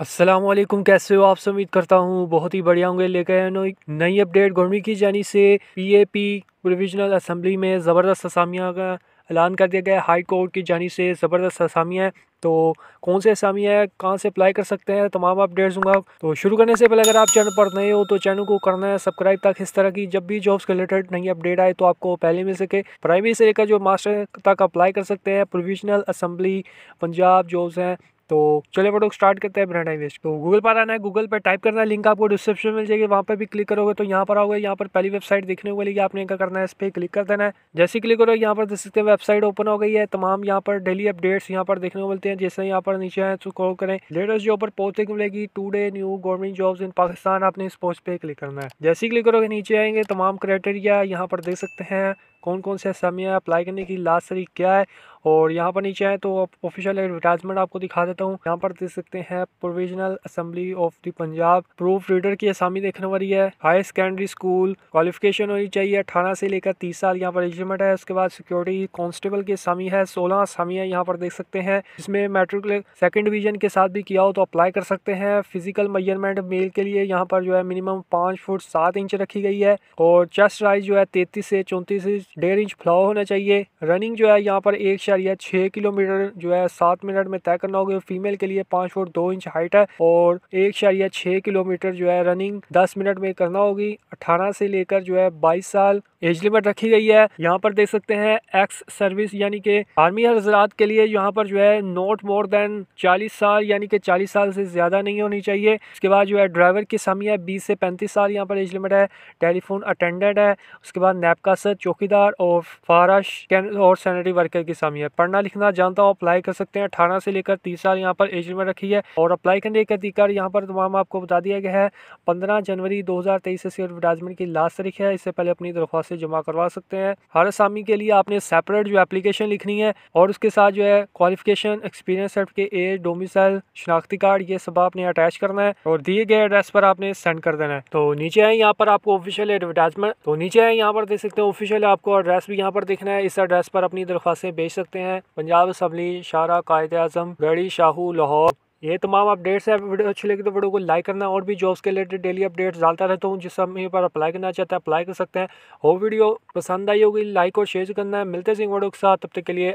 असलम कैसे हो आपसे उम्मीद करता हूँ बहुत ही बढ़िया होंगे लेकर नो नई अपडेट गवर्नमेंट की जानी से P A P provisional assembly में ज़बरदस्त असामिया का ऐलान कर दिया गया है हाई कोर्ट की जानी से ज़बरदस्त असामिया है तो कौन से असामिया है कहाँ से अप्लाई कर सकते हैं तमाम अपडेट्स दूंगा तो शुरू करने से पहले अगर आप चैनल पर नए हो तो चैनल को करना है सब्सक्राइब तक इस तरह की जब भी जॉब्स के रिलेटेड नई अपडेट आए तो आपको पहले मिल सके प्राइमरी से लेकर जो मास्टर तक अप्लाई कर सकते हैं प्रोविजनल असम्बली पंजाब जॉब्स हैं तो चलिए प्रोडक्ट स्टार्ट करते हैं ब्रांड आईवेस्ट तो गूगल पर आना है गूगल पर टाइप करना है लिंक आपको डिस्क्रिप्शन मिल जाएगी वहाँ पर भी क्लिक करोगे तो यहाँ पर आओगे यहाँ पर पहली वेबसाइट देखने को मिलेगी आपने क्या करना है इस पर क्लिक कर देना है जैसे क्लिक करोगे यहाँ पर देख सकते हैं वेबसाइट ओपन हो गई है तमाम यहाँ पर डेली अपडेट्स यहाँ पर देखने को मिलते हैं जैसे यहाँ पर नीचे तो कॉल करें लेटेस्ट जॉब पर पोस्ट देखने मिलेगी today new government jobs in Pakistan आपने इस पोस्ट पे क्लिक करना है जैसे ही क्लिक करोगे नीचे आएंगे तमाम क्राइटेरिया यहाँ पर देख सकते हैं कौन कौन से समय अप्लाई करने की लास्ट तरीक क्या है और यहाँ पर नीचे आए तो ऑफिशियल एडवर्टाइजमेंट आपको दिखा देता हूँ यहाँ पर देख सकते हैं provisional assembly of the Punjab proof reader की आसामी देखने वाली है हायर सेकेंडरी स्कूल क्वालिफिकेशन होनी चाहिए अठारह से लेकर तीस साल यहाँ पर एलिजिमेंट है उसके बाद सिक्योरिटी कॉन्स्टेबल की आसामी है सोलह आसामिया यहाँ पर देख सकते हैं इसमें मेट्रिक सेकेंड डिवीजन के साथ भी किया हो तो अप्लाई कर सकते हैं फिजिकल मेजरमेंट मेल के लिए यहाँ पर जो है मिनिमम पाँच फुट सात इंच रखी गई है और चेस्ट राइज जो है तैतीस से चौंतीस डेढ़ इंच फ्लाव होना चाहिए रनिंग जो है यहाँ पर एक इशारिया छः किलोमीटर जो है सात मिनट में तय करना होगा फीमेल के लिए पाँच फुट दो इंच हाइट है और एक इशारिया छः किलोमीटर जो है रनिंग दस मिनट में करना होगी अठारह से लेकर जो है बाईस साल एज लिमिट रखी गई है यहाँ पर देख सकते हैं एक्स सर्विस यानी कि आर्मी हजरात के लिए यहाँ पर जो है नोट मोर देन चालीस साल यानी कि चालीस साल से ज़्यादा नहीं होनी चाहिए उसके बाद जो है ड्राइवर की समी है बीस से पैंतीस साल यहाँ पर एज लिमिट है टेलीफोन अटेंडेंट है उसके बाद नैपकासर चौकीदार और फारश और सैनिटरी वर्कर की समी है पढ़ना लिखना जानता हूँ अप्लाई कर सकते हैं अठारह से लेकर तीस साल यहाँ पर एज लिमिट रखी है और अप्लाई करने का अधिकार यहाँ पर तमाम आपको बता दिया गया है पंद्रह जनवरी दो से सिर्फ की लास्ट तारीख है इससे पहले अपनी दरख्वास्त से जमा करवा सकते हैं हर असामी के लिए आपने सेपरेट जो एप्लीकेशन लिखनी है और उसके साथ जो है qualification experience certificate age domicile शनाख्ती कार्ड ये सब आपने अटैच करना है और दिए गए एड्रेस पर आपने सेंड कर देना है तो नीचे है यहाँ पर आपको ऑफिशियल एडवर्टाइजमेंट तो नीचे है यहाँ पर देख सकते हैं ऑफिशियल आपको एड्रेस भी यहाँ पर देखना है इस एड्रेस पर अपनी दरख्वास्तें भेज सकते हैं पंजाब असम्बली शारा कायद अजम गढ़ी शाहू लाहौर ये तमाम अपडेट्स है वीडियो अच्छी लगी तो वीडियो को लाइक करना और भी जॉब्स के रिलेटेड डेली अपडेट्स डालता रहता हूँ जिससे समय पर अप्लाई करना चाहते हैं अप्लाई कर सकते हैं वो वीडियो पसंद आई होगी लाइक और शेयर करना है मिलते सिंह वीडियो के साथ तब तक के लिए